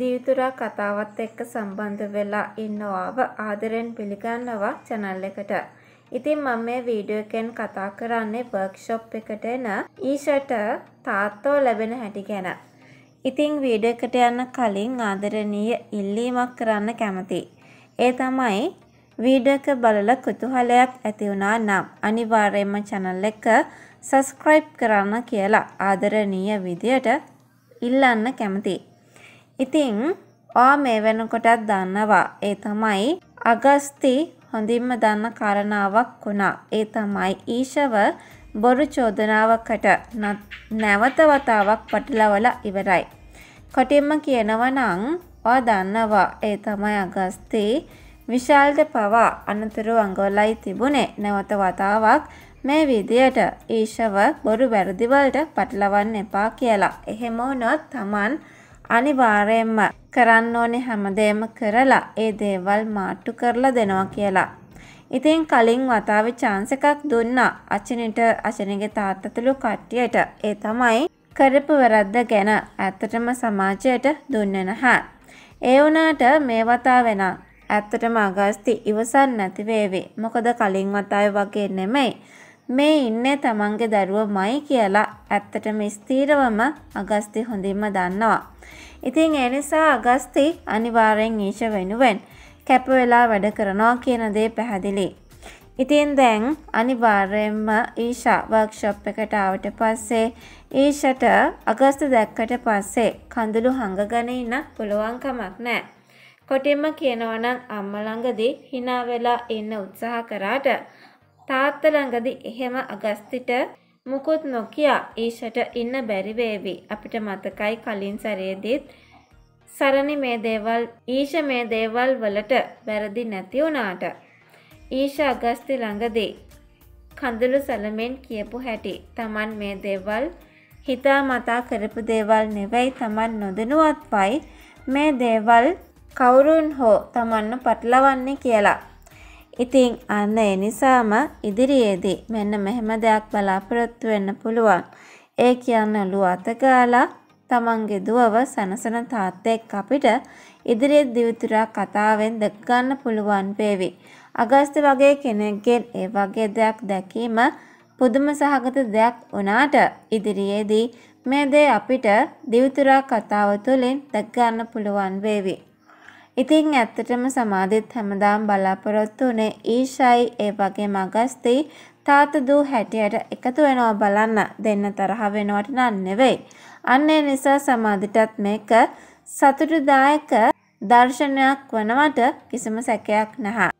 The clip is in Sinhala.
දිවිතුරා කතාවත් එක්ක සම්බන්ධ වෙලා ඉන්නවාව ආදරෙන් පිළිගන්නවා channel එකට. ඉතින් මම මේ වීඩියෝ එකෙන් කතා කරන්නේ වර්ක්ෂොප් එකට එන ඊෂට තාත්තෝ ලැබෙන හැටි ගැන. ඉතින් වීඩියෝ එකට යන්න කලින් ආදරණීය ඉල්ලීමක් කරන්න කැමතියි. ඒ තමයි වීඩියෝ එක බලලා කුතුහලයක් ඇති වුණා නම් අනිවාර්යයෙන්ම channel එක subscribe කරන්න කියලා ආදරණීය විදියට ඉල්ලන්න කැමතියි. ඉතිං ඔයා මේ වෙනකොටත් දන්නවා ඒ තමයි අගස්ති හොඳින්ම දන්න කාරණාවක් වුණා ඒ තමයි ඊශව බොරු චෝදනාවකට නැවත වතාවක් පටලවලා ඉවරයි. කොටින්ම කියනවා නම් ඔයා දන්නවා ඒ තමයි අගස්ති විශාල්ට පවා අනතුරු අඟවලයි තිබුණේ නැවත වතාවක් මේ විදියට ඊශව බොරු වැරදිවලට පටලවන්න එපා කියලා. එහෙම වුණොත් Taman අනිවාර්යයෙන්ම කරන්න ඕනේ හැමදේම කරලා ඒ දේවල් මාට්ටු කරලා දෙනවා කියලා. ඉතින් කලින් වතාවේ chance එකක් දුන්නා අචිනිට අචිනිගේ තාත්තතුළු කට්ටියට. ඒ තමයි කරපු වැරද්ද ගැන ඇත්තටම සමාජයට දුන්නේ නැහැ. ඒ වුණාට මේ වතාවේ නම් ඇත්තටම අගස්ති ඉවසන් නැති වේවි. මොකද කලින් වතාවේ වගේ නෙමෙයි. මේ ඉන්නේ තමන්ගේ දරුවමයි කියලා ඇත්තටම ස්ථීරවම අගස්ති හොඳින්ම දන්නවා. ඉතින් ඒ නිසා අගස්ති අනිවාර්යෙන් ඊශ වෙනුවෙන් කැප වෙලා වැඩ කරනවා කියන දේ පැහැදිලි. ඉතින් දැන් අනිවාර්යෙන්ම ඊෂා වර්ක්ෂොප් එකට ආවට පස්සේ ඊෂට අගස්ති දැක්කට පස්සේ කඳුළු හංගගෙන ඉන්න පුළුවන් කමක් නැහැ. කොටින්ම කියනවනම් අම්ම ළඟදී hina වෙලා ඉන්න උත්සාහ කරාට තාත්ත ළඟදි එහෙම අගස්තිට මුකුත් නොකියා ඊෂට ඉන්න බැරි වේවි. අපිට මතකයි කලින් සැරේදීත් සරණි මේ දේවල් ඊෂ මේ දේවල් වලට වැරදි නැති වුණාට. ඊෂ අගස්ති ළඟදී කඳුළු සැලමෙන් කියපු හැටි Taman මේ දේවල් හිතා මතා කරපු දේවල් නෙවෙයි Taman නොදනුවත්වයි මේ දේවල් කවුරුන් හෝ Tamanව පටලවන්නේ කියලා. ඉතින් අන්න ඒ නිසාම ඉදිරියේදී මෙන්න මෙහෙම දෙයක් බලාපොරොත්තු වෙන්න පුළුවන්. ඒ කියන්නේ ඔළුව අතගාලා තමන්ගේ දුවව සනසන තාත්තෙක් අපිට ඉදිරියේ දිවිතුරා කතාවෙන් දැක ගන්න පුළුවන් වේවි. අගස්ත වගේ කෙනෙක්ගෙන් ඒ වගේ දෙයක් දැකීම පුදුම සහගත දෙයක් වුණාට ඉදිරියේදී මේ දේ අපිට දිවිතුරා කතාව තුළින් දැක ගන්න පුළුවන් වේවි. ඉතින් ඇත්තටම සමාධිත් හැමදාම බලාපොරොත්තු වුණේ ඊෂායි ඒ වගේ මගස්තී තාත දූ හැටියට එකතු වෙනවා බලන්න දෙන්න තරහ වෙනවට නන් නෙවෙයි. අන්න ඒ නිසා සමාධිටත් මේක සතුටුදායක දර්ශනයක් වනවට කිසිම සැකයක් නැහැ.